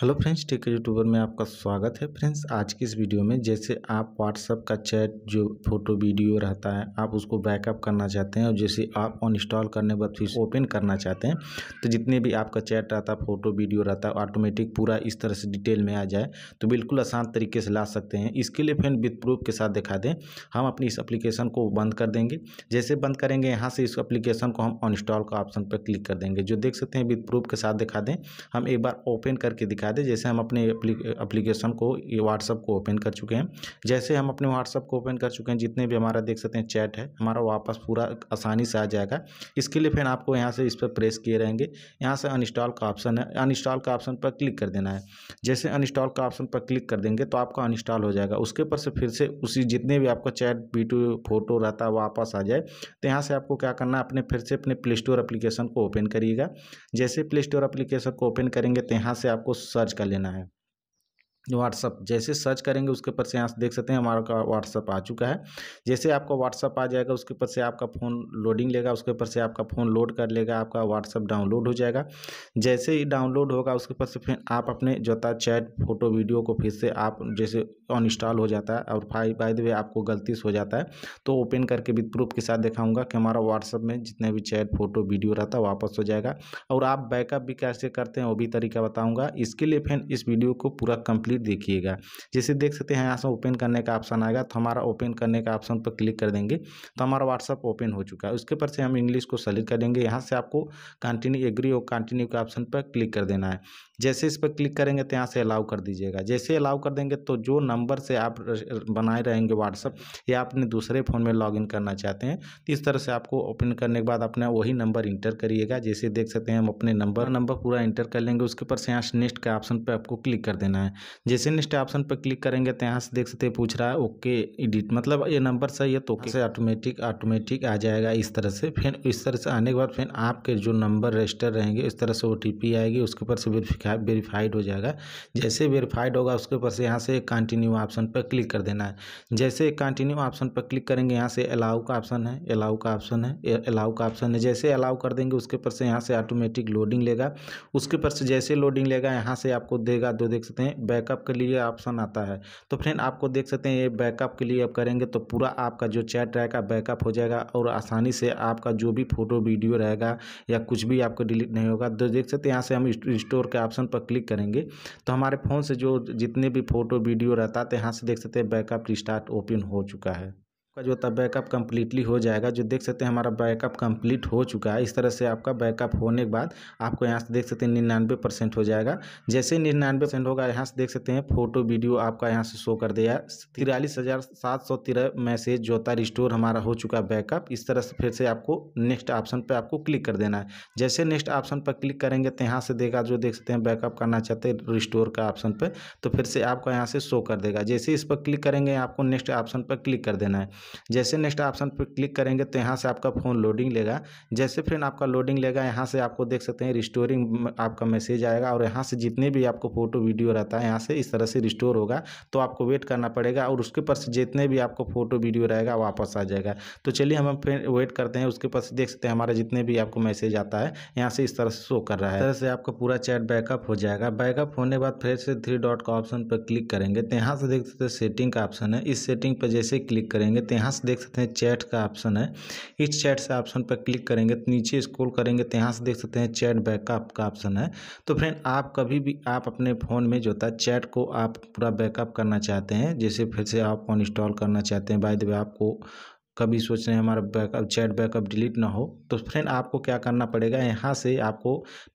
hello friends tech YouTuber में आपका स्वागत है फ्रेंड्स आज की इस वीडियो में जैसे आप व्हाट्सअप का चैट जो फोटो वीडियो रहता है आप उसको बैकअप करना चाहते हैं और जैसे आप अनइंस्टॉल करने बाद फिर ओपन करना चाहते हैं तो जितने भी आपका चैट रहता है फोटो वीडियो रहता है ऑटोमेटिक पूरा इस तरह से डिटेल में आ जाए तो बिल्कुल आसान तरीके से ला सकते हैं इसके लिए फ्रेंड विथ प्रूफ के साथ दिखा दें हम अपनी इस अप्लीकेशन को बंद कर देंगे जैसे बंद करेंगे यहाँ से इस अप्लीकेशन को हम ऑन का ऑप्शन पर क्लिक कर देंगे जो देख सकते हैं विथ प्रूफ के साथ दिखा दें हम एक बार ओपन करके दिखा दिखा दे जैसे हम अपने अप्लीकेशन को ये व्हाट्सअप को ओपन कर चुके हैं जैसे हम अपने व्हाट्सअप को ओपन कर चुके हैं जितने भी हमारा देख सकते हैं चैट है हमारा वापस पूरा आसानी से आ जाएगा इसके लिए फिर आपको यहाँ से इस पर प्रेस किए रहेंगे यहाँ से अनस्टॉल का ऑप्शन है अनस्टॉल का ऑप्शन पर क्लिक कर देना है जैसे अनस्टॉल का ऑप्शन पर क्लिक कर देंगे तो आपका अनस्टॉल हो जाएगा उसके ऊपर से फिर से उसी जितने भी आपका चैट वीडियो फोटो रहता है वापस आ जाए तो यहाँ से आपको क्या करना है अपने फिर से अपने प्ले स्टोर अप्लीकेशन को ओपन करिएगा जैसे प्ले स्टोर अप्लीकेशन को ओपन करेंगे तो यहाँ से आपको सर्च कर लेना है व्हाट्सअप जैसे सर्च करेंगे उसके ऊपर से यहाँ से देख सकते हैं हमारा का व्हाट्सअप आ चुका है जैसे आपका व्हाट्सअप आ जाएगा उसके ऊपर से आपका फ़ोन लोडिंग लेगा उसके ऊपर से आपका फ़ोन लोड कर लेगा आपका व्हाट्सअप डाउनलोड हो जाएगा जैसे ही डाउनलोड होगा उसके ऊपर से फिर आप अपने जो था चैट फोटो वीडियो को फिर से आप जैसे ऑन इंस्टॉल हो जाता है और फाइव बाय द वे आपको गलती से हो जाता है तो ओपन करके विद प्रूफ के साथ दिखाऊंगा कि हमारा व्हाट्सअप में जितने भी चैट फोटो वीडियो रहता है वापस हो जाएगा और आप बैकअप भी कैसे करते हैं वो भी तरीका बताऊँगा इसके लिए फिर इस वीडियो को पूरा कंप्लीट देखिएगा जैसे देख सकते हैं यहाँ से ओपन करने का ऑप्शन आएगा तो हमारा ओपन करने का ऑप्शन पर क्लिक कर देंगे तो हमारा व्हाट्सअप ओपन हो चुका है उसके पर से हम इंग्लिश को सेलेक्ट करेंगे यहाँ से आपको कंटिन्यू एग्री और कंटिन्यू के ऑप्शन पर क्लिक कर देना है जैसे इस पर क्लिक करेंगे तो यहाँ से अलाउ कर दीजिएगा जैसे अलाउ कर देंगे तो जो नंबर नंबर से आप बनाए रहेंगे व्हाट्सअप या अपने दूसरे फ़ोन में लॉगिन करना चाहते हैं तो इस तरह से आपको ओपन करने के बाद अपना वही नंबर इंटर करिएगा जैसे देख सकते हैं हम अपने नंबर नंबर पूरा इंटर कर लेंगे उसके ऊपर से यहाँ नेक्स्ट के ऑप्शन पर आपको क्लिक कर देना है जैसे नेक्स्ट ऑप्शन पर क्लिक करेंगे तो यहाँ से देख सकते हैं पूछ रहा है ओके एडिट मतलब ये नंबर सही है तो हाँ से ऑटोमेटिक ऑटोमेटिक आ जाएगा इस तरह से फिर इस तरह से आने के बाद फिर आपके जो नंबर रजिस्टर रहेंगे इस तरह से ओ आएगी उसके ऊपर से वेरीफाइड हो जाएगा जैसे वेरीफाइड होगा उसके ऊपर से यहाँ से कंटिन्यू कंटिन्यू ऑप्शन पर क्लिक कर देना है जैसे कंटिन्यू ऑप्शन पर क्लिक करेंगे यहाँ से अलाउ का ऑप्शन है अलाउ का ऑप्शन है अलाउ का ऑप्शन है जैसे अलाउ कर देंगे उसके ऊपर से यहाँ से ऑटोमेटिक लोडिंग लेगा उसके ऊपर से जैसे लोडिंग लेगा यहाँ से आपको देगा दो देख सकते हैं बैकअप के लिए ऑप्शन आता है तो फ्रेंड आपको देख सकते हैं ये बैकअप के लिए आप करेंगे तो पूरा आपका जो चैट रहेगा बैकअप हो जाएगा और आसानी से आपका जो भी फोटो वीडियो रहेगा या कुछ भी आपको डिलीट नहीं होगा तो देख सकते हैं यहाँ से हम स्टोर के ऑप्शन पर क्लिक करेंगे तो हमारे फ़ोन से जो जितने भी फोटो वीडियो रहते बताते हैं यहाँ से देख सकते हैं बैकअप रिस्टार्ट ओपन हो चुका है आपका जो होता है बैकअप कम्प्लीटली हो जाएगा जो देख सकते हैं हमारा बैकअप कंप्लीट हो चुका है इस तरह से आपका बैकअप होने के बाद आपको यहाँ से देख सकते हैं निन्यानवे परसेंट हो जाएगा जैसे निन्यानवे परसेंट होगा यहाँ से देख सकते हैं फोटो वीडियो आपका यहाँ से शो कर दिया तिरालीस हज़ार सात सौ तिरह मैसेज जो होता रिस्टोर हमारा हो चुका है बैकअप इस तरह से फिर से आपको नेक्स्ट ऑप्शन पर आपको क्लिक कर देना है जैसे नेक्स्ट ऑप्शन पर क्लिक करेंगे तो यहाँ से देगा जो देख सकते हैं बैकअप करना चाहते हैं रिस्टोर का ऑप्शन पर तो फिर से आपका यहाँ से शो कर देगा जैसे इस पर क्लिक करेंगे आपको नेक्स्ट ऑप्शन पर क्लिक कर देना है जैसे नेक्स्ट ऑप्शन पर क्लिक करेंगे तो यहाँ से आपका फ़ोन लोडिंग लेगा जैसे फिर आपका लोडिंग लेगा यहाँ से आपको देख सकते हैं रिस्टोरिंग आपका मैसेज आएगा और यहाँ से जितने भी आपको फोटो वीडियो रहता है यहाँ से इस तरह से रिस्टोर होगा तो आपको वेट करना पड़ेगा और उसके पास जितने भी आपको फोटो वीडियो रहेगा वापस आ जाएगा तो चलिए हम फिर वेट करते हैं उसके पास देख सकते हैं हमारा जितने भी आपको मैसेज आता है यहाँ से इस तरह से शो कर रहा है तरह से आपका पूरा चैट बैकअप हो जाएगा बैकअप होने बाद फिर से थ्री डॉट का ऑप्शन पर क्लिक करेंगे तो यहाँ से देख सकते हैं सेटिंग का ऑप्शन है इस सेटिंग पर जैसे क्लिक करेंगे तो सकते हैं यहाँ से देख सकते हैं चैट का ऑप्शन है इस चैट से ऑप्शन पर क्लिक करेंगे तो नीचे स्क्रॉल करेंगे तो यहाँ से देख सकते हैं चैट बैकअप का ऑप्शन है तो फ्रेंड आप कभी भी आप अपने फ़ोन में जो था चैट को आप पूरा बैकअप करना चाहते हैं जैसे फिर से आप अनइंस्टॉल करना चाहते हैं बाय द वे आपको कभी सोच रहे हैं हमारा बैकअप चैट बैकअप डिलीट ना हो तो फ्रेंड आपको क्या करना पड़ेगा यहाँ से आपको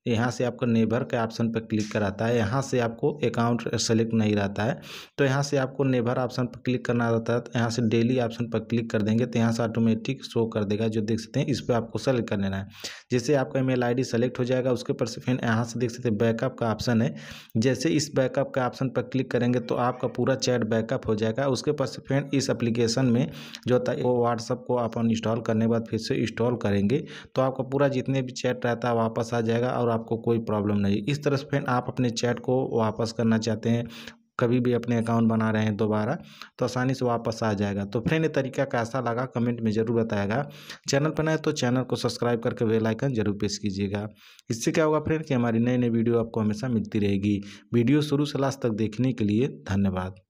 यहाँ से आपका नेबर के ऑप्शन पर क्लिक कराता है यहाँ से आपको अकाउंट सेलेक्ट नहीं रहता है तो यहाँ से आपको नेबर ऑप्शन पर क्लिक करना रहता है तो यहाँ से डेली ऑप्शन पर क्लिक कर देंगे तो यहाँ से ऑटोमेटिक शो कर देगा जो देख सकते हैं इस पर आपको सेलेक्ट कर लेना है जैसे आपका ईमेल आई सेलेक्ट हो जाएगा उसके ऊपर से फ्रेंड यहाँ से देख सकते हैं बैकअप का ऑप्शन है जैसे इस बैकअप का ऑप्शन पर क्लिक करेंगे तो आपका पूरा चैट बैकअप हो जाएगा उसके ऊपर से फ्रेंड इस अप्लीकेशन में जो होता है वो व्हाट्सअप को आप अनइंस्टॉल करने के बाद फिर से इंस्टॉल करेंगे तो आपका पूरा जितने भी चैट रहता है वापस आ जाएगा और आपको कोई प्रॉब्लम नहीं इस तरह से फ्रेंड आप अपने चैट को वापस करना चाहते हैं कभी भी अपने अकाउंट बना रहे हैं दोबारा तो आसानी से वापस आ जाएगा तो फ्रेंड ये तरीका कैसा लगा कमेंट में ज़रूर बताएगा चैनल पर नए तो चैनल को सब्सक्राइब करके बेल आइकन जरूर प्रेस कीजिएगा इससे क्या होगा फ्रेंड कि हमारी नई नई वीडियो आपको हमेशा मिलती रहेगी वीडियो शुरू से लास्ट तक देखने के लिए धन्यवाद